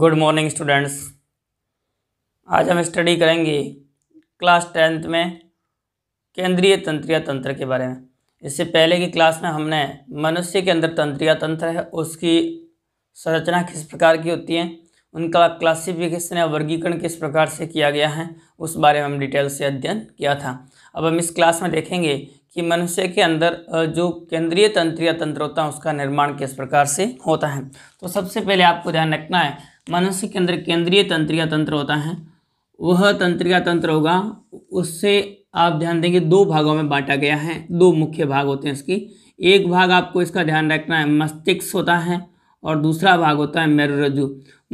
Good morning students आज हम study करेंगे क्लास टेंथ में केंद्रीय तंत्रिया तंत्र के बारे में इससे पहले की क्लास में हमने मनुष्य के अंदर तंत्रिया तंत्र है उसकी संरचना किस प्रकार की होती है उनका क्लासिफिकेशन या वर्गीकरण किस प्रकार से किया गया है उस बारे में हम डिटेल से अध्ययन किया था अब हम इस क्लास में देखेंगे कि मनुष्य के अंदर जो केंद्रीय तंत्रिया तंत्र होता है उसका निर्माण किस प्रकार से होता है तो सबसे पहले आपको ध्यान रखना है मनुष्य के अंदर केंद्रीय तंत्रिका तंत्र होता है वह तंत्रिका तंत्र होगा उससे आप ध्यान देंगे दो भागों में बांटा गया है दो मुख्य भाग होते हैं इसकी एक भाग आपको इसका ध्यान रखना है मस्तिष्क होता है और दूसरा भाग होता है मेरुरज्जु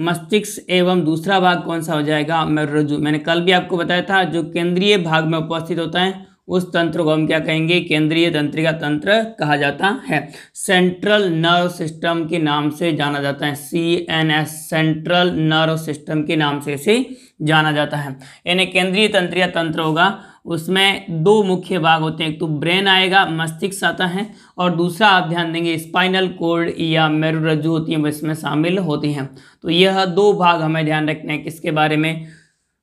मस्तिष्क एवं दूसरा भाग कौन सा हो जाएगा मेरुरज्जु मैंने कल भी आपको बताया था जो केंद्रीय भाग में उपस्थित होता है उस तंत्र को हम क्या कहेंगे केंद्रीय तंत्रिका तंत्र कहा जाता है सेंट्रल नर्व सिस्टम के नाम से जाना जाता है C N S central nerve system के नाम से इसे जाना जाता है यानी केंद्रीय तंत्रिका तंत्र होगा उसमें दो मुख्य भाग होते हैं एक तो ब्रेन आएगा मस्तिष्क आता है और दूसरा आप ध्यान देंगे स्पाइनल कोर्ड या मेरुरज्जु होती है वो इसमें शामिल होती हैं तो यह दो भाग हमें ध्यान रखने हैं किसके बारे में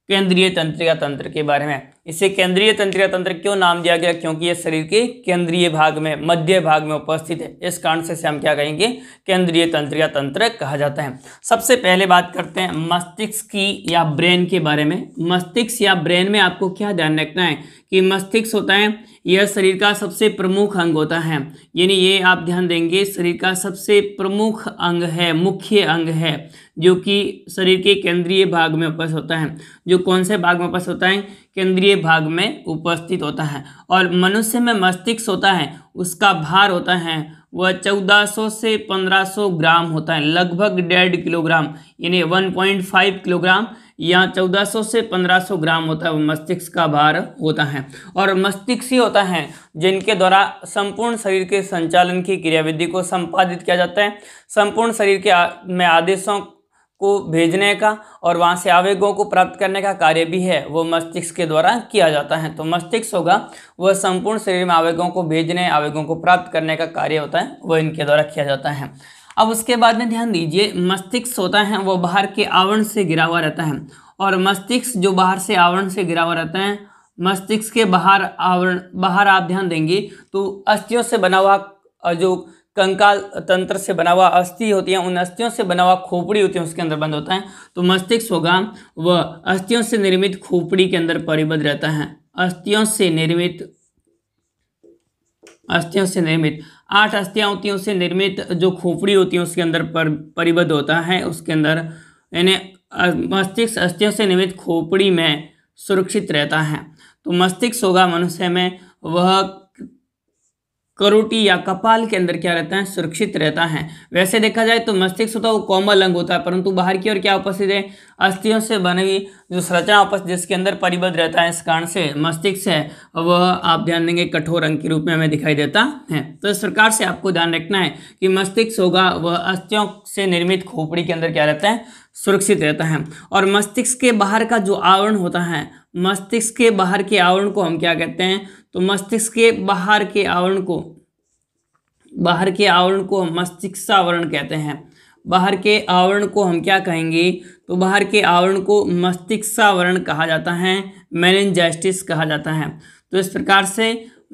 केंद्रीय तंत्रिका तंत्र के बारे में इसे केंद्रीय तंत्रिका तंत्र क्यों नाम दिया गया क्योंकि ये शरीर के केंद्रीय भाग में मध्य भाग में उपस्थित है इस कारण से हम क्या कहेंगे केंद्रीय तंत्रिका तंत्र कहा जाता है सबसे पहले बात करते हैं मस्तिष्क की या ब्रेन के बारे में मस्तिष्क या ब्रेन में आपको क्या ध्यान रखना है कि मस्तिष्क होता है यह शरीर का सबसे प्रमुख अंग होता है यानी ये आप ध्यान देंगे शरीर का सबसे प्रमुख अंग है मुख्य अंग है जो कि शरीर के केंद्रीय भाग में उपस्थित होता है जो कौन से भाग में उपस्थित होता है केंद्रीय भाग में उपस्थित होता है और मनुष्य में मस्तिष्क होता है उसका भार होता है वह 1400 से 1500 ग्राम होता है लगभग डेढ़ किलोग्राम यानी 1.5 किलोग्राम या 1400 से 1500 ग्राम होता है मस्तिष्क का भार होता है और मस्तिष्क ही होता है जिनके द्वारा संपूर्ण शरीर के संचालन की क्रियाविधि को संपादित किया जाता है संपूर्ण शरीर के आ, में आदेशों को भेजने का और वहाँ से आवेगों को प्राप्त करने का कार्य भी है वो मस्तिष्क के द्वारा किया जाता है तो मस्तिष्क होगा वह संपूर्ण शरीर में आवेगों को भेजने आवेगों को प्राप्त करने का कार्य होता है वह इनके द्वारा किया जाता है अब उसके बाद में ध्यान दीजिए मस्तिष्क होता है वो बाहर के आवरण से गिरा हुआ रहता है और मस्तिष्क जो बाहर से आवरण से गिरा हुआ रहता है मस्तिष्क के बाहर आवरण बाहर आप ध्यान देंगे तो अस्थियों से बना हुआ जो कंकाल तंत्र से बना हुआ अस्थि होती है उन अस्थियों से बना हुआ खोपड़ी होती है उसके अंदर बंद होता है तो मस्तिष्क होगा वह अस्थियों से निर्मित खोपड़ी के अंदर परिबद्ध रहता है अस्थियों से निर्मित अस्थियों से निर्मित आठ अस्थियाँ होती हैं उससे निर्मित जो खोपड़ी होती है उसके अंदर पर परिबद्ध होता है उसके अंदर यानी मस्तिष्क अस्थियों से निर्मित खोपड़ी में सुरक्षित रहता है तो मस्तिष्क होगा मनुष्य में वह करोटी या कपाल के अंदर क्या रहता है सुरक्षित रहता है वैसे देखा जाए तो मस्तिष्क होता है वो कोमल अंग होता है परंतु बाहर की ओर क्या उपस्थित है अस्थियों से बनी हुई जो संरचना उपस्थित जिसके अंदर परिबद्ध रहता है इस कारण से मस्तिष्क है वह आप ध्यान देंगे कठोर अंग के रूप में हमें दिखाई देता है तो इस प्रकार से आपको ध्यान रखना है कि मस्तिष्क होगा वह अस्थियों से निर्मित खोपड़ी के अंदर क्या रहता है सुरक्षित रहता है और मस्तिष्क के बाहर का जो आवरण होता है मस्तिष्क के बाहर के आवरण को हम क्या कहते हैं तो मस्तिष्क के बाहर के आवरण को बाहर के आवरण को हम मस्तिष्क आवरण कहते हैं बाहर के आवरण को हम क्या कहेंगे तो बाहर के आवरण को मस्तिष्क आवरण कहा जाता है मेनजाइटिस कहा जाता है तो इस प्रकार से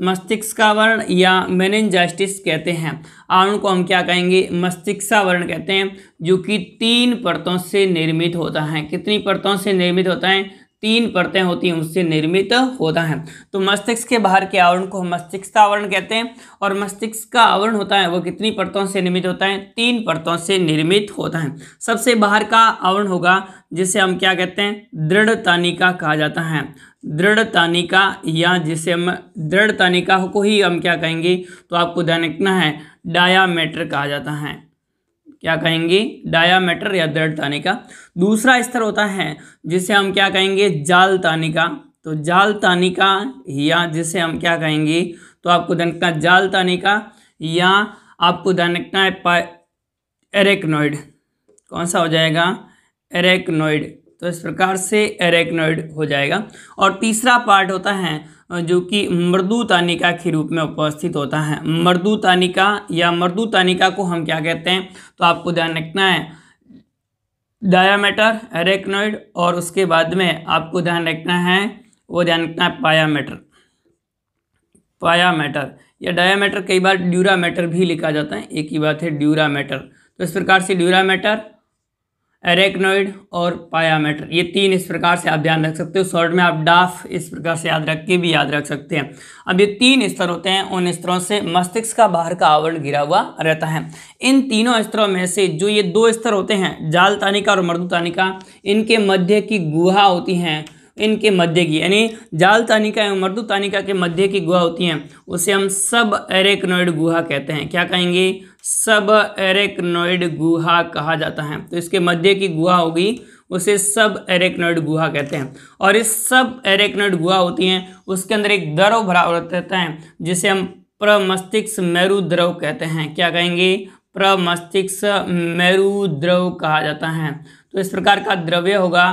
मस्तिष्क आवरण या मेनजाइटिस कहते हैं आवरण को हम क्या कहेंगे मस्तिष्क आवरण कहते हैं जो कि तीन परतों से निर्मित होता है कितनी परतों से निर्मित होता है तीन परतें होती हैं उससे निर्मित होता है तो मस्तिष्क के बाहर के आवरण को हम मस्तिष्क का आवरण कहते हैं और मस्तिष्क का आवरण होता है वो कितनी परतों से निर्मित होता है तीन परतों से निर्मित होता है सबसे बाहर का आवरण होगा जिसे हम क्या कहते हैं दृढ़ तानिका कहा जाता है दृढ़ तानिका या जिसे हम दृढ़ तानिका को ही हम क्या कहेंगे तो आपको ध्यान रखना है डाया कहा जाता है क्या कहेंगे डायामीटर या दृढ़ ताने का दूसरा स्तर होता है जिसे हम क्या कहेंगे जाल ताने का तो जाल ताने का या जिसे हम क्या कहेंगे तो आपको ध्यान रखना जाल ताने का या आपको ध्यान रखना है एरेक्नोइड कौन सा हो जाएगा एरेक्नोइड तो इस प्रकार से एरेक्नोइड हो जाएगा और तीसरा पार्ट होता है जो कि मृदु तानिका के रूप में उपस्थित होता है तानिका या तानिका को हम क्या कहते हैं तो आपको ध्यान रखना है डायामीटर एरेक्नोइड और उसके बाद में आपको ध्यान रखना है वो ध्यान रखना है पायामीटर पायामीटर या डायामीटर कई बार ड्यूरामीटर भी लिखा जाता है एक ही बात है ड्यूरामीटर तो इस प्रकार से ड्यूरामीटर एरेक्नोइड और पायामेटर ये तीन इस प्रकार से आप ध्यान रख सकते हो शॉर्ट में आप डाफ इस प्रकार से याद रख के भी याद रख सकते हैं अब ये तीन स्तर होते हैं उन स्तरों से मस्तिष्क का बाहर का आवरण घिरा हुआ रहता है इन तीनों स्तरों में से जो ये दो स्तर होते हैं जाल तानिका और मर्दू तानिका इनके मध्य की गुहा होती हैं इनके मध्य की यानी जाल तानिका एवं मर्दू तानिका के मध्य की गुहा होती हैं उसे हम सब एरेक्नोइड गुहा कहते हैं क्या कहेंगे सब एरेक्नोइड गुहा कहा जाता है तो इसके मध्य की गुहा होगी उसे सब एरेक्नोइड गुहा कहते हैं और इस सब एरेक्नोइड गुहा होती हैं उसके अंदर एक द्रव भरा रहता है जिसे हम प्रमस्तिष्क मेरु द्रव कहते हैं क्या कहेंगे प्रमस्तिष्क मेरु द्रव कहा जाता है तो इस प्रकार का द्रव्य होगा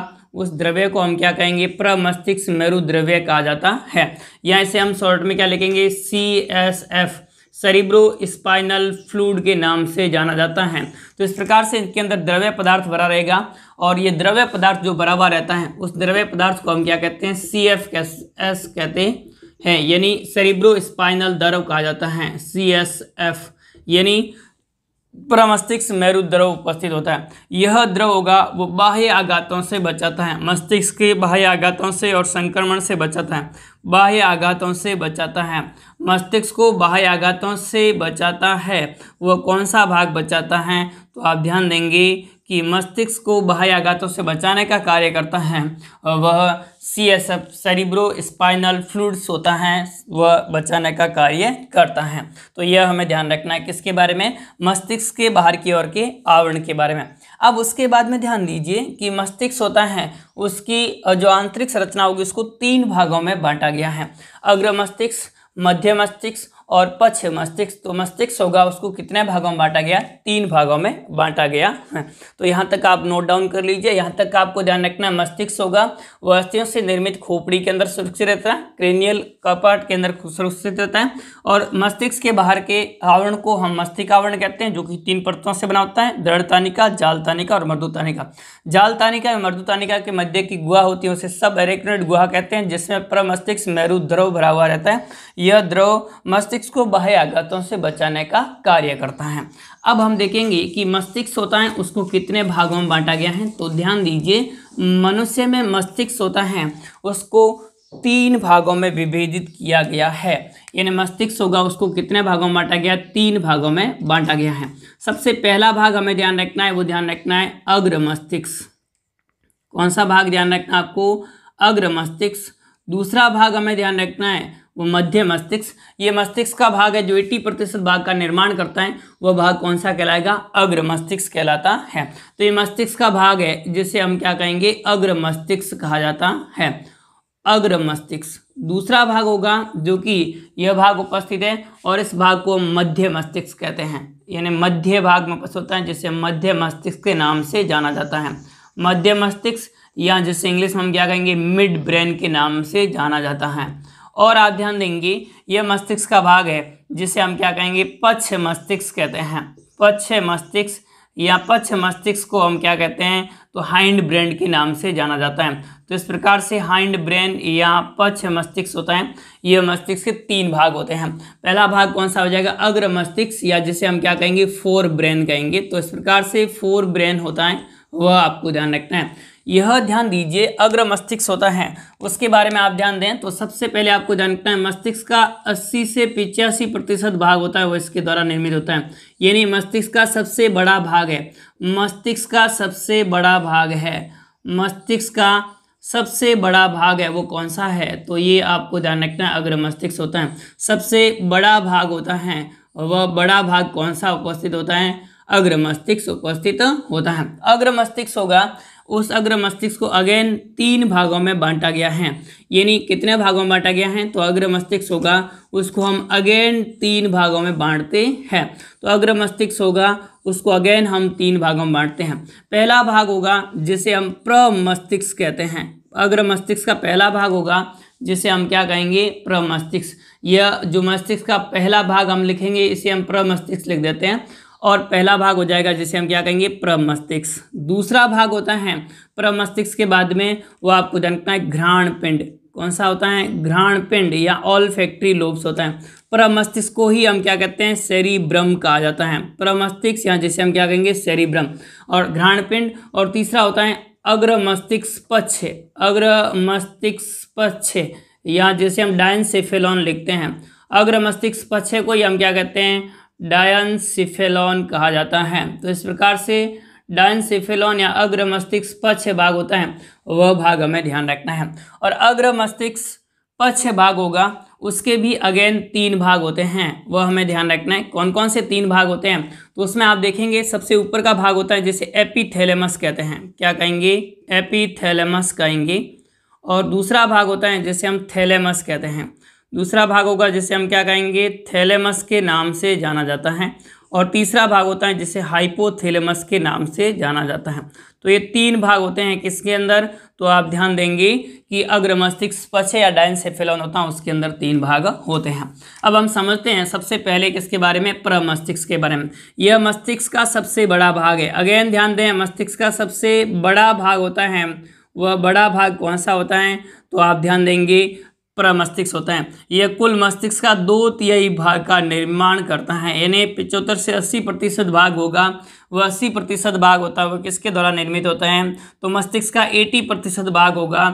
उस द्रव्य को हम क्या कहेंगे प्रमस्तिष्क मेरु द्रव्य कहा जाता है या इसे हम शॉर्ट में क्या लिखेंगे C S F cerebrospinal fluid के नाम से जाना जाता है तो इस प्रकार से इनके अंदर द्रव्य पदार्थ भरा रहेगा और ये द्रव्य पदार्थ जो भरा हुआ रहता है उस द्रव्य पदार्थ को हम क्या कहते हैं सी एफ एस कहते हैं यानी सरिब्रो स्पाइनल द्रव कहा जाता है सी एस एफ यानी प्रमस्तिष्क मेरु द्रव उपस्थित होता है यह द्रव होगा वो बाह्य आघातों से बचाता है मस्तिष्क के बाह्य आघातों से और संक्रमण से बचाता है बाह्य आघातों से बचाता है मस्तिष्क को बाह्य आघातों से बचाता है वह कौन सा भाग बचाता है तो आप ध्यान देंगे कि मस्तिष्क को बाह्य आघातों से बचाने का कार्य करता है वह C S F cerebrospinal fluids होता है वह बचाने का कार्य करता है तो यह हमें ध्यान रखना है किसके बारे में मस्तिष्क के बाहर की ओर के आवरण के बारे में अब उसके बाद में ध्यान दीजिए कि मस्तिष्क होता है उसकी जो आंतरिक संरचना होगी उसको तीन भागों में बांटा गया है अग्र मस्तिष्क मध्य मस्तिष्क और पक्ष मस्तिष्क तो मस्तिष्क होगा उसको कितने भागों में बांटा गया तीन भागों में बांटा गया है हाँ। तो यहाँ तक आप नोट डाउन कर लीजिए यहाँ तक आपको ध्यान रखना है मस्तिष्क होगा वस्तियों से निर्मित खोपड़ी के अंदर सुरक्षित रहता है क्रेनियल कपाट के अंदर सुरक्षित रहता है और मस्तिष्क के बाहर के आवरण को हम मस्तिष्क आवरण कहते हैं जो कि तीन परतों से बना होता है दृढ़ तानिका जाल तानिका और मर्दू तानिका जाल तानिका और मर्दू तानिका के मध्य की गुहा होती है उसे सब एरेक्ट गुहा कहते हैं जिसमें प्रमस्तिष्क मेरु द्रव भरा हुआ रहता है यह द्रव मस्तिष्क मस्तिष्क को बाह्य आघातों से बचाने का कार्य करता है अब हम देखेंगे कि मस्तिष्क होता है उसको कितने भागों में बांटा गया है तो ध्यान दीजिए मनुष्य में मस्तिष्क होता है उसको तीन भागों में विभेदित किया गया है यानी मस्तिष्क होगा उसको कितने भागों में बांटा गया तीन भागों में बांटा गया है सबसे पहला भाग हमें ध्यान रखना है वो ध्यान रखना है अग्र मस्तिष्क कौन सा भाग ध्यान रखना है आपको अग्र मस्तिष्क दूसरा भाग हमें ध्यान रखना है वो मध्य मस्तिष्क ये मस्तिष्क का भाग है जो 80 प्रतिशत भाग का निर्माण करता है वह भाग कौन सा कहलाएगा अग्र मस्तिष्क कहलाता है तो ये मस्तिष्क का भाग है जिसे हम क्या कहेंगे अग्र मस्तिष्क कहा जाता है अग्र मस्तिष्क दूसरा भाग होगा जो कि यह भाग उपस्थित है और इस भाग को मध्य मस्तिष्क कहते हैं यानी मध्य भाग में उपस्थित होता है जिसे मध्य मस्तिष्क के नाम से जाना जाता है मध्य मस्तिष्क या जिसे इंग्लिश में हम क्या कहेंगे मिड ब्रेन के नाम से जाना जाता है और आप ध्यान देंगे यह मस्तिष्क का भाग है जिसे हम क्या कहेंगे पक्ष मस्तिष्क कहते हैं पक्ष मस्तिष्क या पक्ष मस्तिष्क को हम क्या कहते हैं तो हाइंड ब्रेन के नाम से जाना जाता है तो इस प्रकार से हाइंड ब्रेन या पक्ष मस्तिष्क होता है यह मस्तिष्क के तीन भाग होते हैं पहला भाग कौन सा हो जाएगा अग्र मस्तिष्क या जिसे हम क्या कहेंगे फोर ब्रेन कहेंगे तो इस प्रकार से फोर ब्रेन होता है वह आपको ध्यान रखना है यह ध्यान दीजिए अग्र मस्तिष्क होता है उसके बारे में आप ध्यान दें तो सबसे पहले आपको जानना है मस्तिष्क का 80 से पिचासी प्रतिशत भाग होता है वो इसके द्वारा निर्मित होता है यानी मस्तिष्क का सबसे बड़ा भाग है मस्तिष्क का सबसे बड़ा भाग है मस्तिष्क का सबसे बड़ा भाग है वो कौन सा है तो ये आपको ध्यान रखना है अग्र मस्तिष्क होता है सबसे बड़ा भाग होता है वह बड़ा भाग कौन सा उपस्थित होता है अग्र मस्तिष्क उपस्थित होता है अग्र मस्तिष्क होगा उस अग्र मस्तिष्क को अगेन तीन भागों में बांटा गया है यानी कितने भागों में बांटा गया है तो अग्र मस्तिष्क होगा उसको हम अगेन तीन भागों में बांटते हैं तो अग्र मस्तिष्क होगा उसको अगेन हम तीन भागों में बांटते हैं पहला भाग होगा जिसे हम प्रमस्तिष्क कहते हैं अग्र मस्तिष्क का पहला भाग होगा जिसे हम क्या कहेंगे प्रमस्तिष्क यह जो मस्तिष्क का पहला भाग हम लिखेंगे इसे हम प्रमस्तिष्क लिख देते हैं और पहला भाग हो जाएगा जिसे हम क्या कहेंगे प्रमस्तिष्क दूसरा भाग होता है प्रमस्तिष्क के बाद में वो आपको जानता है घ्राण पिंड कौन सा होता है घ्राण पिंड या ऑल फैक्ट्री लोब्स होता है प्रमस्तिष्क को ही हम क्या कहते हैं सेरिब्रम कहा जाता है प्रमस्तिष्क या जिसे हम क्या कहेंगे सेरिब्रम और घ्राण पिंड और तीसरा होता है अग्र मस्तिष्क पक्ष अग्र मस्तिष्क पक्ष या जिसे हम डायन सेफेलॉन लिखते हैं अग्र मस्तिष्क पक्ष को ही हम क्या कहते हैं डायनसिफेलॉन कहा जाता है तो इस प्रकार से डायनसिफेलॉन या अग्र मस्तिष्क पक्ष भाग होता है वह भाग हमें ध्यान रखना है और अग्र मस्तिष्क पक्ष भाग होगा उसके भी अगेन तीन भाग होते हैं वह हमें ध्यान रखना है कौन कौन से तीन भाग होते हैं तो उसमें आप देखेंगे सबसे ऊपर का भाग होता है जिसे एपीथेलेमस कहते हैं क्या कहेंगे एपीथेलेमस कहेंगे और दूसरा भाग होता है जिसे हम थैलेमस कहते हैं दूसरा भाग होगा जिसे हम क्या कहेंगे थैलेमस के नाम से जाना जाता है और तीसरा भाग होता है जिसे हाइपोथैलेमस के नाम से जाना जाता है तो ये तीन भाग होते हैं किसके अंदर तो आप ध्यान देंगे कि अग्र मस्तिष्क पछे या डाइन सेफेलॉन होता है उसके अंदर तीन भाग होते हैं अब हम समझते हैं सबसे पहले किसके बारे में प्रमस्तिष्क के बारे में यह मस्तिष्क का सबसे बड़ा भाग है अगेन ध्यान दें मस्तिष्क का सबसे बड़ा भाग होता है वह बड़ा भाग कौन सा होता है तो आप ध्यान देंगे प्रमस्तिष्क होता है यह कुल मस्तिष्क का दो तिहाई भाग का निर्माण करता है यानी पिचहत्तर से अस्सी प्रतिशत भाग होगा वह अस्सी प्रतिशत भाग होता है वह किसके द्वारा निर्मित होता है तो मस्तिष्क का एटी प्रतिशत भाग होगा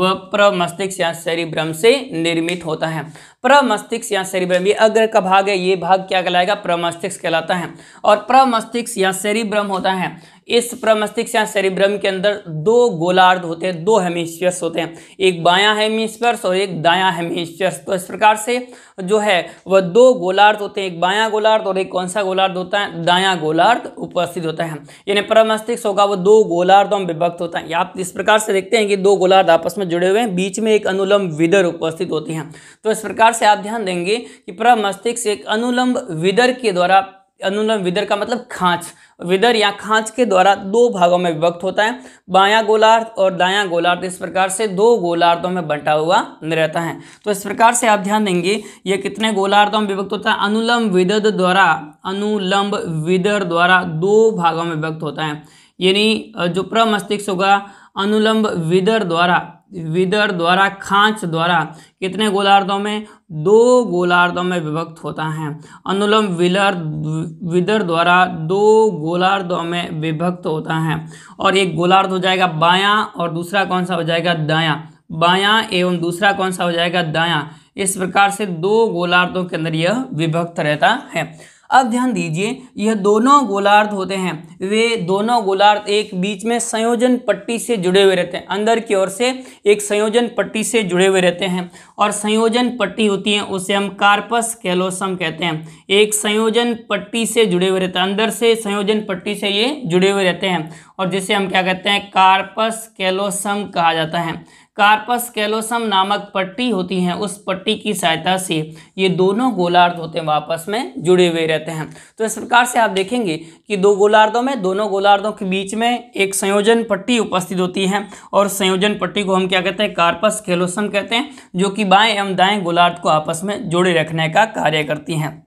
वह प्रमस्तिष्क या शरीब्रम से निर्मित होता है प्रमस्तिष्क या शरीब्रम ये अग्र का भाग है ये भाग क्या कहलाएगा प्रमस्तिष्क कहलाता है और प्रमस्तिष्क या शरीब्रम होता है इस प्रमस्तिष्क या सेरिब्रम के अंदर दो गोलार्ध होते हैं दो हेमिस्फियर्स होते हैं एक बायां हेमिस्फियर्स और एक दायां हेमिस्फियर्स तो इस प्रकार से जो है वह दो गोलार्ध होते हैं एक बायां गोलार्ध और एक कौन सा गोलार्ध होता है दायां गोलार्ध उपस्थित होता है यानी प्रमस्तिष्क होगा वह दो गोलार्धों में विभक्त होता है आप इस प्रकार से देखते हैं कि दो गोलार्ध आपस में जुड़े हुए हैं बीच में एक अनुलंब विदर उपस्थित होती हैं तो इस प्रकार से आप ध्यान देंगे कि प्रमस्तिष्क एक अनुलम्ब विदर के द्वारा अनुलम विदर का मतलब खांच विदर या खांच के द्वारा दो भागों में विभक्त होता है बायां गोलार्थ और दायां गोलार्थ इस प्रकार से दो गोलार्धों में बंटा हुआ रहता है तो इस प्रकार से आप ध्यान देंगे ये कितने गोलार्धों में विभक्त होता है अनुलंब विदर द्वारा अनुलम्ब विदर द्वारा दो भागों में विभक्त होता है यानी जो प्रमस्तिष्क होगा अनुलम्ब विदर द्वारा विदर द्वारा खांच द्वारा कितने गोलार्धों में दो गोलार्धों में विभक्त होता है अनुलम विलर विदर द्वारा दो गोलार्धों में विभक्त होता है और एक गोलार्ध हो जाएगा बायां और दूसरा कौन सा हो जाएगा दायां बायां एवं दूसरा कौन सा हो जाएगा दायां इस प्रकार से दो गोलार्धों के अंदर यह विभक्त रहता है अब ध्यान दीजिए यह दोनों गोलार्ध होते हैं वे दोनों गोलार्ध एक बीच में संयोजन पट्टी से जुड़े हुए रहते हैं अंदर की ओर से एक संयोजन पट्टी से जुड़े हुए रहते हैं और संयोजन पट्टी होती है उसे हम कार्पस कैलोसम कहते हैं एक संयोजन पट्टी से जुड़े हुए रहते हैं अंदर से संयोजन पट्टी से ये जुड़े हुए रहते हैं और जिसे हम क्या कहते हैं कार्पस कैलोसम कहा जाता है कार्पस कैलोसम नामक पट्टी होती है उस पट्टी की सहायता से ये दोनों गोलार्ध होते हैं आपस में जुड़े हुए रहते हैं तो इस प्रकार से आप देखेंगे कि दो गोलार्धों में दोनों गोलार्धों के बीच में एक संयोजन पट्टी उपस्थित होती है और संयोजन पट्टी को हम क्या कहते हैं कार्पस कैलोसम कहते हैं जो कि बाएँ एवं दाएँ गोलार्ध को आपस में जुड़े रखने का कार्य करती हैं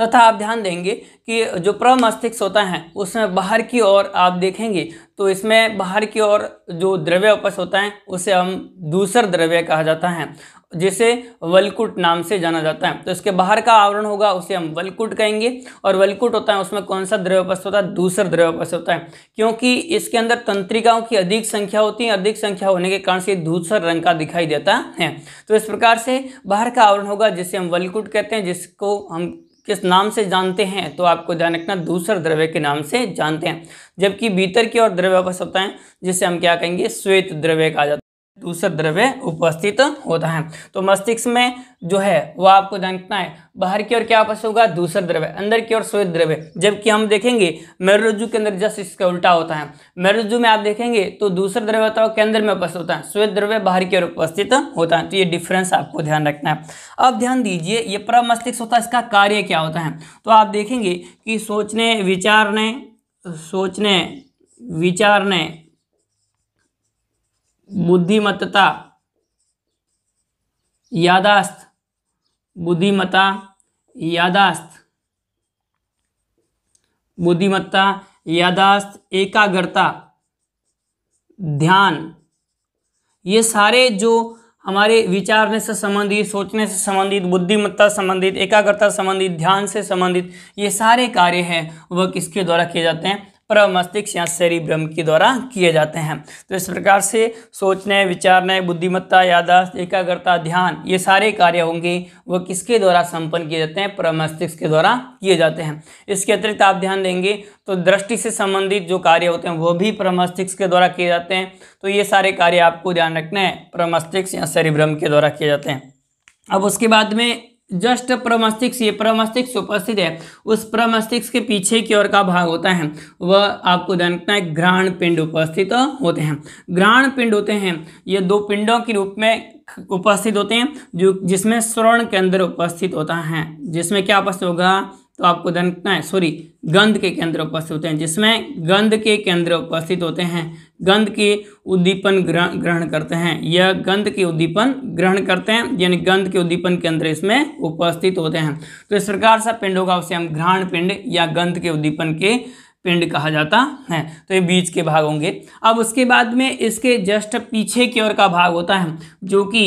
तथा आप ध्यान देंगे कि जो प्रमस्तिष्क होता है उसमें बाहर की ओर आप देखेंगे तो इसमें बाहर की ओर जो द्रव्य उपस होता है उसे हम दूसर द्रव्य कहा जाता है जिसे वलकुट नाम से जाना जाता है तो इसके बाहर का आवरण होगा उसे हम वलकुट कहेंगे और वलकुट होता है उसमें कौन सा द्रव्यपस्थ होता है दूसर द्रव्यपस्थ होता है क्योंकि इसके अंदर तंत्रिकाओं की अधिक संख्या होती है अधिक संख्या होने के कारण से दूसर रंग का दिखाई देता है तो इस प्रकार से बाहर का आवरण होगा जिसे हम वलकुट कहते हैं जिसको हम किस नाम से जानते हैं तो आपको ध्यान रखना दूसर द्रव्य के नाम से जानते हैं जबकि भीतर की और द्रव्य वापस होता है जिसे हम क्या कहेंगे श्वेत द्रव्य कहा जाता है दूसरा द्रव्य उपस्थित होता है तो मस्तिष्क में जो है वह आपको जानना है बाहर की ओर क्या उपस्थित होगा दूसरा द्रव्य अंदर की ओर श्वेत द्रव्य जबकि हम देखेंगे मेरुरज्जु के अंदर जस्ट इसका उल्टा होता है मेरुरज्जु में आप देखेंगे तो दूसरा द्रव्य होता है केंद्र अंदर में उपस्थित होता है श्वेत द्रव्य बाहर की ओर उपस्थित होता है तो ये डिफरेंस आपको ध्यान रखना है अब ध्यान दीजिए ये मस्तिष्क होता है इसका कार्य क्या होता है तो आप देखेंगे कि सोचने विचारने सोचने विचारने बुद्धिमत्ता यादास्त बुद्धिमत्ता यादास्त बुद्धिमत्ता यादास्त एकाग्रता ध्यान ये सारे जो हमारे विचारने से संबंधित सोचने से संबंधित बुद्धिमत्ता संबंधित एकाग्रता संबंधित ध्यान से संबंधित ये सारे कार्य हैं वह किसके द्वारा किए जाते हैं प्रमस्तिष्क या भ्रम के द्वारा किए जाते हैं तो इस प्रकार से सोचने विचारने बुद्धिमत्ता यादाश्त एकाग्रता ध्यान ये सारे कार्य होंगे वह किसके द्वारा संपन्न किए जाते हैं प्रमस्तिष्क के द्वारा किए जाते हैं इसके अतिरिक्त आप ध्यान देंगे तो दृष्टि से संबंधित जो कार्य होते हैं वो भी प्रमस्तिष्क के द्वारा किए जाते हैं तो ये सारे कार्य आपको ध्यान रखना है प्रमस्तिष्क या भ्रम के द्वारा किए जाते हैं अब उसके बाद में जस्ट प्रमस्तिष्क ये प्रमस्तिष्क उपस्थित है उस प्रमस्तिष्क के पीछे की ओर का भाग होता है वह आपको जानता है ग्राण पिंड उपस्थित होते हैं ग्राण पिंड होते हैं ये दो पिंडों के रूप में उपस्थित होते हैं जो जिसमें स्वर्ण के अंदर उपस्थित होता है जिसमें क्या उपस्थित होगा तो आपको देखना है सॉरी गंध के केंद्र उपस्थित होते हैं जिसमें गंध के केंद्र उपस्थित होते हैं गंध के उद्दीपन ग्रहण करते हैं या गंध के उद्दीपन ग्रहण करते हैं यानी गंध के उद्दीपन केंद्र इसमें उपस्थित होते हैं तो इस प्रकार से पिंड होगा उसे हम घ्राण पिंड या गंध के उद्दीपन के पिंड कहा जाता है तो ये बीच के भाग होंगे अब उसके बाद में इसके जस्ट पीछे की ओर का भाग होता है जो कि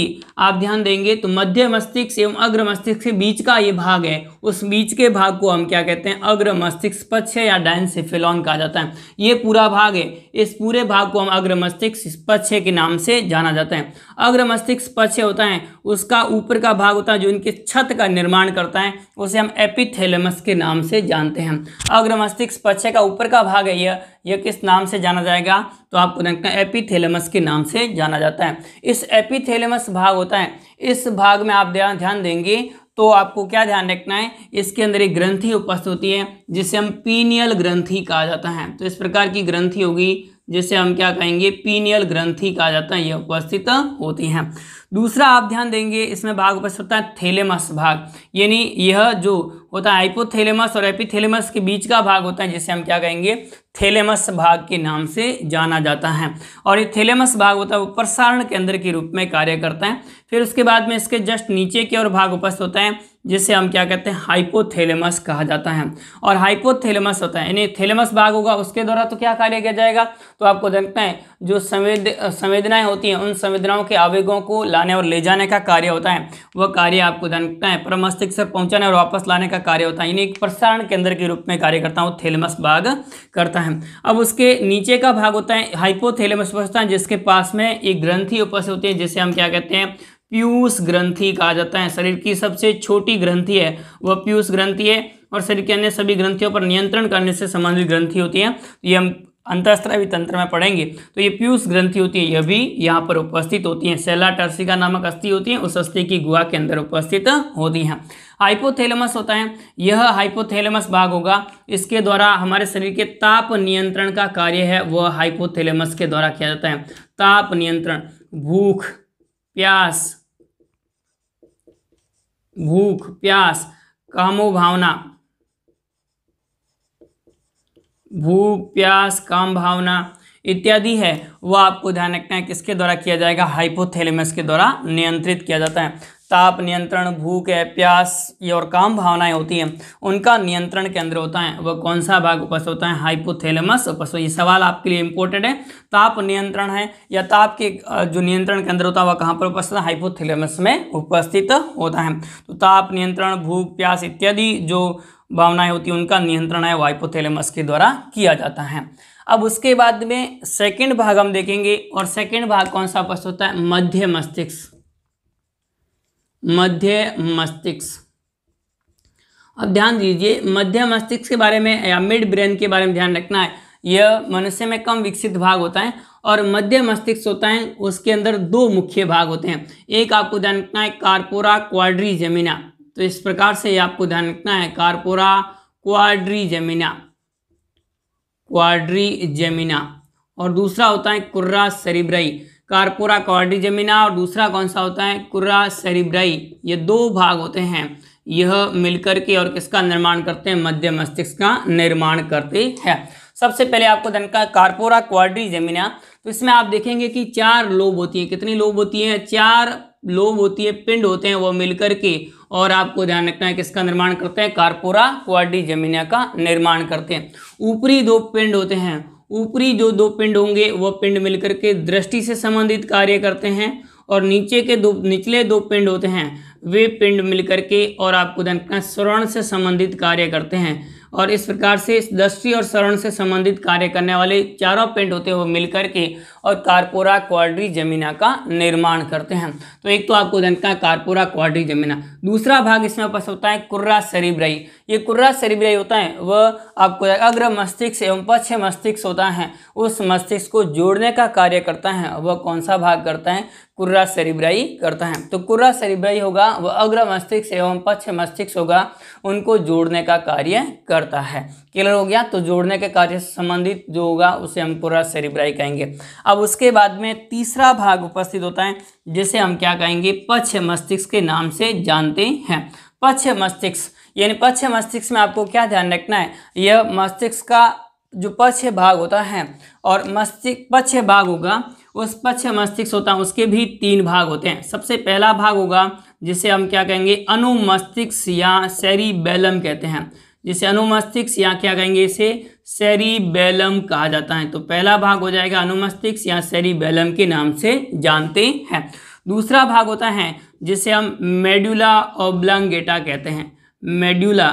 आप ध्यान देंगे तो मध्य मस्तिष्क एवं अग्र मस्तिष्क के बीच का ये भाग है उस बीच के भाग को हम क्या कहते हैं अग्र मस्तिष्क पक्ष या डायन सेफेलॉन कहा जाता है ये पूरा भाग है इस पूरे भाग को हम अग्र मस्तिष्क पक्ष के नाम से जाना जाता है अग्र मस्तिष्क पक्ष होता है उसका ऊपर का भाग होता है जो इनके छत का निर्माण करता है उसे हम एपिथेलमस के नाम से जानते हैं अग्र मस्तिष्क पक्ष का ऊपर का भाग है यह यह किस नाम से जाना जाएगा तो आपको देखना है एपिथेलमस के नाम से जाना जाता है इस एपिथेलमस भाग होता है इस भाग में आप ध्यान देंगे तो आपको क्या ध्यान रखना है इसके अंदर एक ग्रंथि उपस्थित होती है जिसे हम पीनियल ग्रंथी कहा जाता है तो इस प्रकार की ग्रंथि होगी जिसे हम क्या कहेंगे पीनियल ग्रंथी कहा जाता है ये उपस्थित होती हैं दूसरा आप ध्यान देंगे इसमें भाग उपस्थित होता है थेलेमस भाग यानी यह जो होता है हाइपोथैलेमस और एपिथेलेमस के बीच का भाग होता है जिसे हम क्या कहेंगे थेलेमस भाग के नाम से जाना जाता है और ये थेलेमस भाग होता है वो प्रसारण केंद्र के रूप में कार्य करता है फिर उसके बाद में इसके जस्ट नीचे की ओर भाग उपस्थित होता है जिसे हम क्या कहते हैं हाइपोथेलेमस कहा जाता है और हाइपोथेलेमस होता है यानी थेलेमस भाग होगा उसके द्वारा तो क्या कार्य किया जाएगा तो आपको देखते हैं जो संवेद संवेदनाएं होती हैं उन संवेदनाओं के आवेगों को लाने और ले जाने का कार्य होता है वह कार्य आपको देखते हैं परमस्तिक से पहुंचाने और वापस लाने का कार्य होता है यानी एक प्रसारण केंद्र के रूप में कार्य करता है वो थेलेमस भाग करता है अब उसके नीचे का भाग होता है होता उपस्थित जिसके पास में एक ग्रंथी उपस्थित होती है जिसे हम क्या कहते हैं पीयूष ग्रंथि कहा जाता है शरीर की सबसे छोटी ग्रंथि है वह पीयूष ग्रंथि है और शरीर के अन्य सभी ग्रंथियों पर नियंत्रण करने से संबंधित ग्रंथि होती है तो ये हम अंतस्त्रावी तंत्र में पढ़ेंगे तो ये पीयूष ग्रंथि होती है यह भी यहाँ पर उपस्थित होती है सेला टर्सिका नामक अस्थि होती है उस अस्थि की गुहा के अंदर उपस्थित होती है हाइपोथेलमस होता है यह हाइपोथेलमस भाग होगा इसके द्वारा हमारे शरीर के ताप नियंत्रण का कार्य है वह हाइपोथेलमस के द्वारा किया जाता है ताप नियंत्रण भूख प्यास भूख प्यास कामो भावना भूख प्यास काम भावना इत्यादि है वह आपको ध्यान रखना है किसके द्वारा किया जाएगा हाइपोथैलेमस के द्वारा नियंत्रित किया जाता है ताप नियंत्रण भूख है प्यास ये और काम भावनाएं होती हैं उनका नियंत्रण केंद्र होता है वह कौन सा भाग उपस्थित होता है हाइपोथेलेमस उपस्थित ये सवाल आपके लिए इंपॉर्टेंट है ताप नियंत्रण है या ताप के जो नियंत्रण केंद्र होता है वह कहाँ पर उपस्थित है हाइपोथैलेमस में उपस्थित होता है तो ताप नियंत्रण भूख प्यास इत्यादि जो भावनाएं होती हैं उनका नियंत्रण है हाइपोथेलेमस के द्वारा किया जाता है अब उसके बाद में सेकेंड भाग हम देखेंगे और सेकेंड भाग कौन सा उपस्थित होता है मध्य मस्तिष्क मध्य मस्तिष्क अब ध्यान दीजिए मध्य मस्तिष्क के बारे में या मिड ब्रेन के बारे में ध्यान रखना है यह मनुष्य में कम विकसित भाग होता है और मध्य मस्तिष्क होता है उसके अंदर दो मुख्य भाग होते हैं एक आपको ध्यान रखना है कारपोरा क्वाड्री जमीना तो इस प्रकार से आपको ध्यान रखना है कारपोरा क्वाड्री जमीना क्वाड्री जमीना और दूसरा होता है कुर्रा सरिब्राई कारपोरा कॉर्डी जमीना और दूसरा कौन सा होता है कुर्रा सेरिब्राई ये दो भाग होते हैं यह मिलकर के और किसका निर्माण करते हैं मध्य मस्तिष्क का निर्माण करते हैं सबसे पहले आपको धन का कारपोरा क्वाड्री जमीना तो इसमें आप देखेंगे कि चार लोब होती हैं कितनी लोब होती हैं चार लोब होती है पिंड होते हैं वो मिलकर के और आपको ध्यान रखना है किसका निर्माण करते हैं कारपोरा क्वाड्री जमीना का निर्माण करते हैं ऊपरी दो पिंड होते हैं ऊपरी जो दो पिंड होंगे वह पिंड मिलकर के दृष्टि से संबंधित कार्य करते हैं और नीचे के दो निचले दो पिंड होते हैं वे पिंड मिलकर के और आपको ध्यान रखना स्वर्ण से संबंधित कार्य करते हैं और इस प्रकार से दृष्टि और स्वर्ण से संबंधित कार्य करने वाले चारों पिंड होते हुए मिलकर के और कारपोरा क्वाड्री जमीना का निर्माण करते हैं तो एक तो आपको जानना है कारपोरा क्वाड्री जमीना दूसरा भाग इसमें पास होता है कुर्रा सेरिब्रई ये कुर्रा सेरिब्रई होता है वह आपको अग्र मस्तिष्क एवं पक्ष मस्तिष्क होता है उस मस्तिष्क को जोड़ने का कार्य करता है वह कौन सा भाग करता है कुर्रा सेरिब्राई करता है तो कुर्रा सेरिब्राई होगा वह अग्र मस्तिष्क एवं पक्ष मस्तिष्क होगा उनको जोड़ने का कार्य करता है क्लियर हो गया तो जोड़ने के कार्य से संबंधित जो होगा उसे हम पूरा सेरिब्राई कहेंगे अब उसके बाद में तीसरा भाग उपस्थित होता है जिसे हम क्या कहेंगे पक्ष मस्तिष्क के नाम से जानते हैं पक्ष मस्तिष्क यानी पक्ष मस्तिष्क में आपको क्या ध्यान रखना है यह मस्तिष्क का जो पक्ष भाग होता है और मस्तिष्क पक्ष भाग होगा उस पक्ष मस्तिष्क होता है उसके भी तीन भाग होते हैं सबसे पहला भाग होगा जिसे हम क्या कहेंगे अनुमस्तिष्क या सेरिबेलम कहते हैं जिसे अनुमस्तिष्क या क्या कहेंगे इसे सेरिबेलम कहा जाता है तो पहला भाग हो जाएगा अनुमस्तिष्क या सेरिबेलम के नाम से जानते हैं दूसरा भाग होता है जिसे हम मेड्यूला ओब्लंगेटा कहते हैं मेड्यूला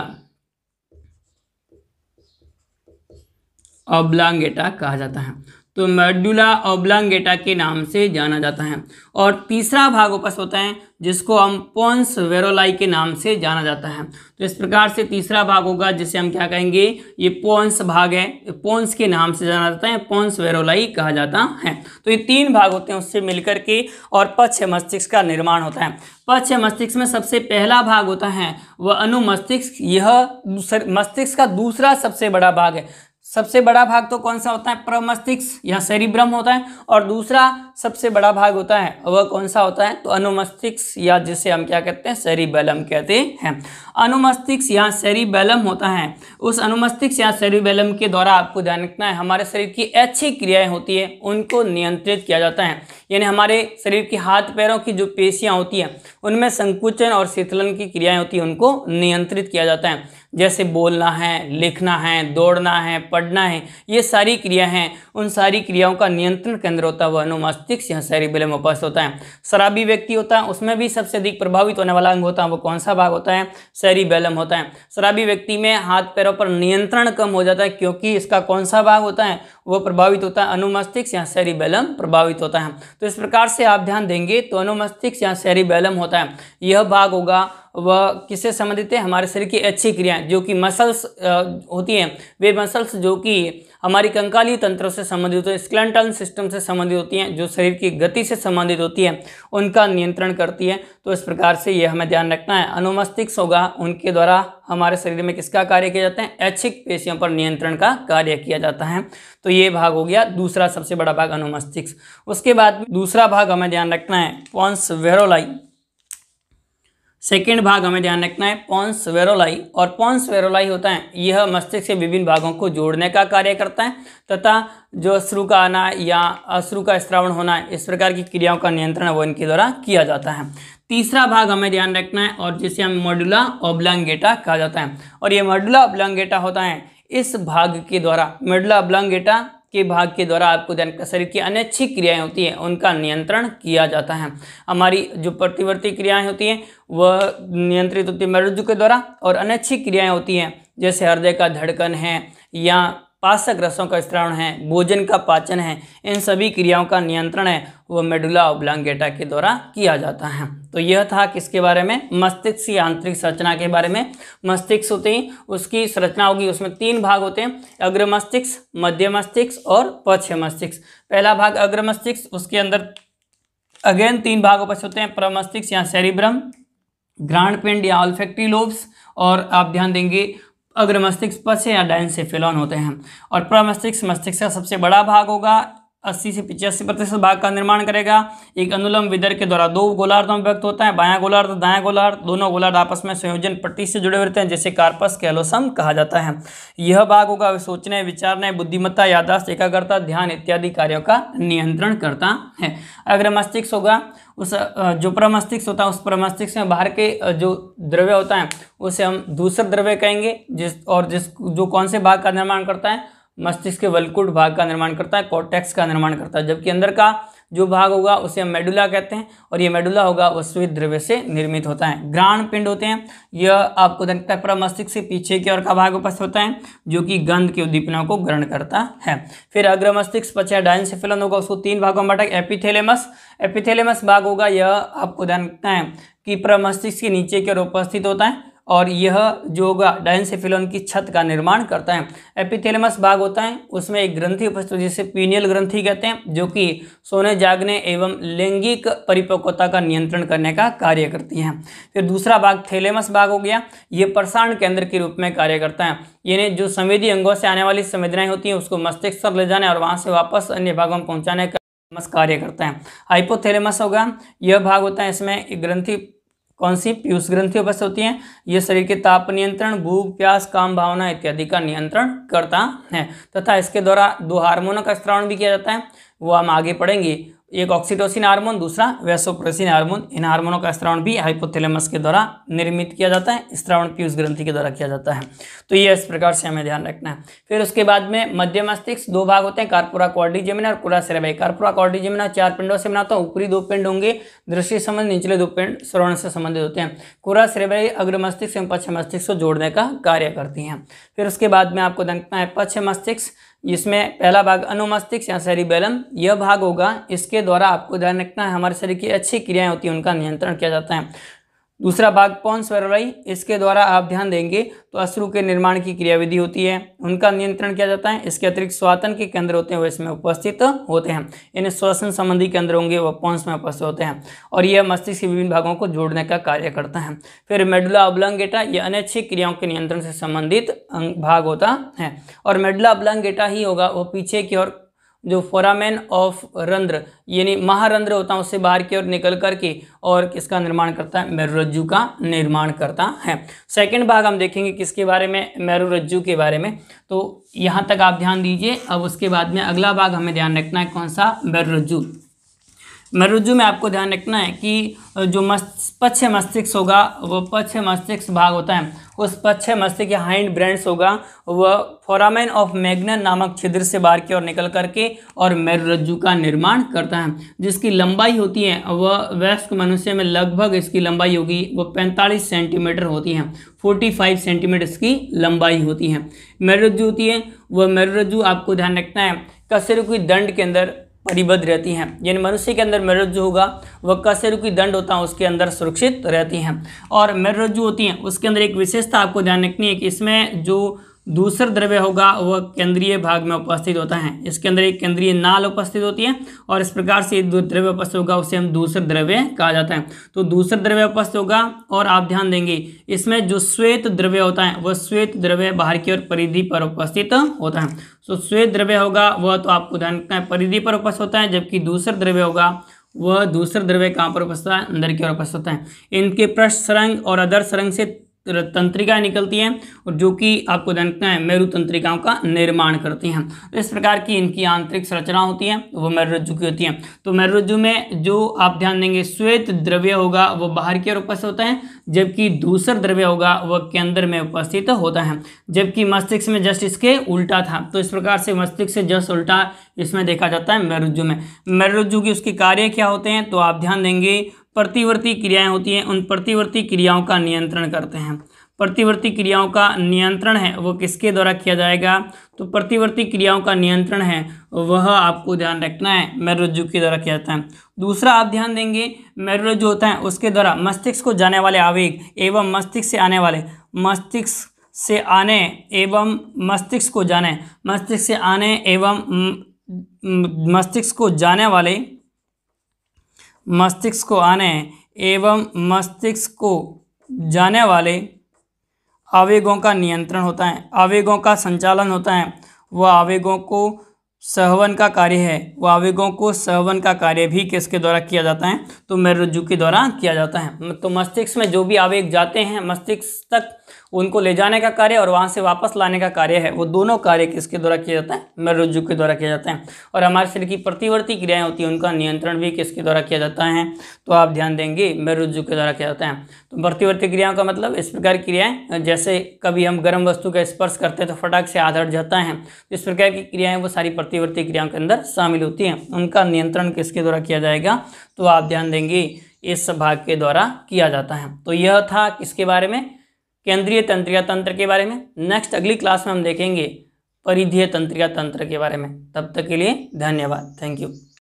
ओब्लंगेटा कहा जाता है तो मेडुला ओब्लांगेटा के नाम से जाना जाता है और तीसरा भाग उपस होता है जिसको हम पोन्स वेरोलाई के नाम से जाना जाता है तो इस प्रकार से तीसरा भाग होगा जिसे हम क्या कहेंगे ये पोन्स भाग है पोन्स के नाम से जाना जाता है पोन्स वेरोलाई कहा जाता है तो ये तीन भाग होते हैं उससे मिलकर के और पक्ष मस्तिष्क का निर्माण होता है पक्ष मस्तिष्क में सबसे पहला भाग होता है वह अनुमस्तिष्क यह मस्तिष्क का दूसरा सबसे बड़ा भाग है सबसे बड़ा भाग तो कौन सा होता है प्रमस्तिष्क या सेरिब्रम होता है और दूसरा सबसे बड़ा भाग होता है वह कौन सा होता है तो अनुमस्तिष्क या जिसे हम क्या कहते हैं सेरिबेलम कहते हैं अनुमस्तिष्क या सेरिबेलम होता है उस अनुमस्तिष्क या सेरिबेलम के द्वारा आपको ध्यान रखना है हमारे शरीर की अच्छी क्रियाएँ होती है उनको नियंत्रित किया जाता है यानी हमारे शरीर के हाथ पैरों की जो पेशियाँ होती हैं उनमें संकुचन और शीतलन की क्रियाएँ होती हैं उनको नियंत्रित किया जाता है जैसे बोलना है लिखना है दौड़ना है पढ़ना है ये सारी क्रिया हैं उन सारी क्रियाओं का नियंत्रण केंद्र होता है वह अनुमस्तिष्क या सेरिबेलम उपस्थित होता है शराबी व्यक्ति होता है उसमें भी सबसे अधिक प्रभावित होने वाला अंग होता है वो कौन सा भाग होता है बैलम होता है शराबी व्यक्ति में हाथ पैरों पर नियंत्रण कम हो जाता है क्योंकि इसका कौन सा भाग होता है वो प्रभावित होता है अनुमस्तिष्क या बैलम प्रभावित होता है तो इस प्रकार से आप ध्यान देंगे तो अनुमस्तिष्क या बैलम होता है यह भाग होगा वह किससे संबंधित है हमारे शरीर की अच्छी क्रियाएं जो कि मसल्स होती हैं वे मसल्स जो कि हमारी कंकाली तंत्रों से संबंधित होते हैं स्क्लेंटल सिस्टम से संबंधित होती हैं जो शरीर की गति से संबंधित होती हैं उनका नियंत्रण करती है तो इस प्रकार से ये हमें ध्यान रखना है अनुमस्तिष्क होगा उनके द्वारा हमारे शरीर में किसका कार्य किया जाता है ऐच्छिक पेशियों पर नियंत्रण का कार्य किया जाता है तो ये भाग हो गया दूसरा सबसे बड़ा भाग अनुमस्तिष्क उसके बाद दूसरा भाग हमें ध्यान रखना है पॉन्स वेरोलाई सेकेंड भाग हमें ध्यान रखना है पॉन्स वेरोलाई और पॉन्स वेरोलाई होता है यह मस्तिष्क के विभिन्न भागों को जोड़ने का कार्य करता है तथा जो अश्रु का आना या अश्रु का स्त्रावण होना है इस प्रकार की क्रियाओं का नियंत्रण वो इनके द्वारा किया जाता है तीसरा भाग हमें ध्यान रखना है और जिसे हम मॉडुला ओब्लांगेटा कहा जाता है और ये मॉडुला ओब्लांगेटा होता है इस भाग के द्वारा मेडुला ब्लंगेटा के भाग के द्वारा आपको ध्यान शरीर की अनैच्छिक क्रियाएं होती हैं उनका नियंत्रण किया जाता है हमारी जो प्रतिवर्ती क्रियाएं होती हैं वह नियंत्रित होती है मृदु के द्वारा और अनैच्छिक क्रियाएं होती हैं जैसे हृदय का धड़कन है या पाचक रसों का स्त्रावण है भोजन का पाचन है इन सभी क्रियाओं का नियंत्रण है वह मेडुला ओब्लांगेटा के द्वारा किया जाता है तो यह था किसके बारे में मस्तिष्क की आंतरिक संरचना के बारे में मस्तिष्क होते हैं उसकी संरचना होगी उसमें तीन भाग होते हैं अग्र मस्तिष्क मध्य मस्तिष्क और पक्ष मस्तिष्क पहला भाग अग्र मस्तिष्क उसके अंदर अगेन तीन भाग उपस्थित होते हैं प्रमस्तिष्क या सेरिब्रम ग्रांड पिंड या ऑल्फेक्ट्री लोब्स और आप ध्यान देंगे अग्र मस्तिष्क पर से या डाइन से फेलॉन होते हैं और प्रमस्तिष्क मस्तिष्क का सबसे बड़ा भाग होगा अस्सी से पिचासी प्रतिशत भाग का निर्माण करेगा एक अनुलम विदर के द्वारा दो गोलार्धों में व्यक्त होता है बायां गोलार्ध दायां गोलार्ध दोनों गोलार्ध आपस में संयोजन पट्टी से जुड़े रहते हैं जैसे कार्पस कैलोसम कहा जाता है यह भाग होगा सोचने विचारने बुद्धिमत्ता यादाश्त एकाग्रता ध्यान इत्यादि कार्यों का नियंत्रण करता है अग्र मस्तिष्क होगा उस जो प्रमस्तिष्क होता है उस प्रमस्तिष्क में बाहर के जो द्रव्य होता है उसे हम दूसर द्रव्य कहेंगे जिस और जिस जो कौन से भाग का निर्माण करता है मस्तिष्क के वलकुट भाग का निर्माण करता है कॉटेक्स का निर्माण करता है जबकि अंदर का जो भाग होगा उसे हम मेडुला कहते हैं और ये मेडुला होगा वो श्वेत द्रव्य से निर्मित होता है ग्राण पिंड होते हैं यह आपको देखता है प्रमस्तिष्क से पीछे की ओर का भाग उपस्थित होता है जो कि गंध के उद्दीपना को ग्रहण करता है फिर अग्रमस्तिष्क पचया डाइन से फिलन होगा उसको तीन भागों में बटक एपिथेलेमस एपिथेलेमस भाग होगा यह आपको देखना है कि प्रमस्तिष्क के नीचे की ओर उपस्थित होता है और यह जो होगा डायनसेफिलोन की छत का निर्माण करता है एपिथेलमस भाग होता है उसमें एक ग्रंथि उपस्थित जिसे पीनियल ग्रंथि कहते हैं जो कि सोने जागने एवं लैंगिक परिपक्वता का नियंत्रण करने का कार्य करती है फिर दूसरा भाग थेलेमस भाग हो गया यह प्रसारण केंद्र के रूप में कार्य करता है यानी जो संवेदी अंगों से आने वाली संवेदनाएं होती हैं उसको मस्तिष्क पर ले जाने और वहाँ से वापस अन्य भागों में पहुँचाने का कार्य करता है हाइपोथेलेमस होगा यह भाग होता है इसमें ग्रंथि कौन सी पीयूष ग्रंथियों पर होती हैं ये शरीर के ताप नियंत्रण भूख प्यास काम भावना इत्यादि का नियंत्रण करता है तथा इसके द्वारा दो हार्मोनों का स्त्रावण भी किया जाता है वो हम आगे पढ़ेंगे एक ऑक्सीटोसिन हार्मोन दूसरा वैसोप्रोसिन हार्मोन इन हार्मोनों का स्त्रावण भी हाइपोथैलेमस के द्वारा निर्मित किया जाता है स्त्रावण पीयूष ग्रंथि के द्वारा किया जाता है तो ये इस प्रकार से हमें ध्यान रखना है फिर उसके बाद में मध्य मस्तिष्क दो भाग होते हैं कार्पोरा कॉर्डिजेमिना और कुरा सेरेबाई कार्पोरा कॉर्डिजेमिना चार पिंडों से बनाता हूँ ऊपरी दो पिंड होंगे दृष्टि संबंध निचले दो पिंड श्रवण से संबंधित होते हैं कुरा सेरेबाई अग्र मस्तिष्क एवं पक्ष मस्तिष्क को जोड़ने का कार्य करती हैं फिर उसके बाद में आपको देखना है पक्ष मस्तिष्क इसमें पहला भाग अनुमस्तिष्क या सेरिबेलम यह भाग होगा इसके द्वारा आपको ध्यान रखना है हमारे शरीर की अच्छी क्रियाएं होती हैं उनका नियंत्रण किया जाता है दूसरा भाग पौन स्वरलय इसके द्वारा आप ध्यान देंगे तो अश्रु के निर्माण की क्रियाविधि होती है उनका नियंत्रण किया जाता है इसके अतिरिक्त स्वातन के केंद्र होते हैं वो इसमें उपस्थित होते हैं इन श्वसन संबंधी केंद्र होंगे वह पौंस में उपस्थित होते हैं और यह मस्तिष्क के विभिन्न भागों को जोड़ने का कार्य करता है फिर मेडुला अबलंगेटा यह अनैच्छिक क्रियाओं के नियंत्रण से संबंधित भाग होता है और मेडुला अबलंगेटा ही होगा वो पीछे की ओर जो फोरामेन ऑफ रंध्र यानी महारंध्र होता है उससे बाहर की ओर निकल करके और किसका निर्माण करता है मेरुरज्जु का निर्माण करता है सेकंड भाग हम देखेंगे किसके बारे में मेरुरज्जु के बारे में तो यहाँ तक आप ध्यान दीजिए अब उसके बाद में अगला भाग हमें ध्यान रखना है कौन सा मेरुरज्जु मरुजू में आपको ध्यान रखना है कि जो मस्त पक्ष मस्तिष्क होगा वो पक्ष मस्तिष्क भाग होता है उस पक्ष मस्तिष्क या हाइंड ब्रेंड्स होगा वह फोरामेन ऑफ मैग्नन नामक छिद्र से बाहर की ओर निकल करके और मेरुरज्जु का निर्माण करता है जिसकी लंबाई होती है वह वयस्क मनुष्य में लगभग इसकी लंबाई होगी वह 45 सेंटीमीटर होती है 45 सेंटीमीटर इसकी लंबाई होती है मेरुरज्जु होती है वह मेरुरज्जु आपको ध्यान रखना है कसर की दंड के अंदर परिबद्ध रहती हैं यानी मनुष्य के अंदर मेरुज्जु होगा वह कसर की दंड होता है उसके अंदर सुरक्षित रहती हैं और मेरुज्जु होती हैं उसके अंदर एक विशेषता आपको ध्यान रखनी है कि इसमें जो दूसर द्रव्य होगा वह केंद्रीय भाग में उपस्थित होता है इसके अंदर एक केंद्रीय नाल उपस्थित होती है और इस प्रकार से द्रव्य उपस्थित होगा उसे हम दूसर द्रव्य कहा जाता है तो दूसर द्रव्य उपस्थित होगा और आप ध्यान देंगे इसमें जो श्वेत द्रव्य होता है वह श्वेत द्रव्य बाहर की ओर परिधि पर उपस्थित होता है सो तो श्वेत द्रव्य होगा वह तो आपको ध्यान रखना है परिधि पर उपस्थित होता है जबकि दूसर द्रव्य होगा वह दूसर द्रव्य कहाँ पर उपस्थित है अंदर की ओर उपस्थित होता है इनके पृष्ठ सरंग और अदर सरंग से तंत्रिकाएं निकलती हैं और जो कि आपको जानना है मेरु तंत्रिकाओं का निर्माण करती हैं तो इस प्रकार की इनकी आंतरिक संरचना होती है वो मेरुरज्जु की होती है तो मेरुरज्जु में जो आप ध्यान देंगे श्वेत द्रव्य होगा वो बाहर की ओर उपस्थित होता है जबकि दूसर द्रव्य होगा वह केंद्र में उपस्थित होता है जबकि मस्तिष्क में जस्ट इसके उल्टा था तो इस प्रकार से मस्तिष्क से जस्ट उल्टा इसमें देखा जाता है मेरुरज्जु में मेरुरज्जु की उसके कार्य क्या होते हैं तो आप ध्यान देंगे प्रतिवर्ती क्रियाएं होती हैं उन प्रतिवर्ती क्रियाओं का नियंत्रण करते हैं प्रतिवर्ती क्रियाओं का नियंत्रण है वो किसके द्वारा किया जाएगा तो प्रतिवर्ती क्रियाओं का नियंत्रण है वह आपको ध्यान रखना है मेरुरज्जु के द्वारा किया जाता है दूसरा आप ध्यान देंगे मेरुरज्जु होता है उसके द्वारा मस्तिष्क को जाने वाले आवेग एवं मस्तिष्क से आने वाले मस्तिष्क से आने एवं मस्तिष्क को जाने मस्तिष्क से आने एवं मस्तिष्क को जाने वाले मस्तिष्क को आने एवं मस्तिष्क को जाने वाले आवेगों का नियंत्रण होता है आवेगों का संचालन होता है वह आवेगों को सहवन का कार्य है वह आवेगों को सहवन का कार्य भी किसके द्वारा किया जाता है तो मेरुज्जु के द्वारा किया जाता है तो मस्तिष्क में जो भी आवेग जाते हैं मस्तिष्क तक उनको ले जाने का कार्य और वहाँ से वापस लाने का कार्य है वो दोनों कार्य किसके द्वारा किया जाता है मेरुज्जु के द्वारा किया जाता है और हमारे शरीर की प्रतिवर्ती क्रियाएँ होती हैं उनका नियंत्रण भी किसके द्वारा किया जाता है तो आप ध्यान देंगे मेरुज्जु के द्वारा किया जाता है तो प्रतिवर्ती क्रियाओं का मतलब इस प्रकार की क्रियाएँ जैसे कभी हम गर्म वस्तु का स्पर्श करते हैं तो फटाक से आधार जाता है तो इस प्रकार की क्रियाएँ वो सारी प्रतिवर्ती क्रियाओं के अंदर शामिल होती हैं उनका नियंत्रण किसके द्वारा किया जाएगा तो आप ध्यान देंगे इस भाग के द्वारा किया जाता है तो यह था किसके बारे में केंद्रीय तंत्रिका तंत्र के बारे में नेक्स्ट अगली क्लास में हम देखेंगे परिधीय तंत्रिका तंत्र के बारे में तब तक के लिए धन्यवाद थैंक यू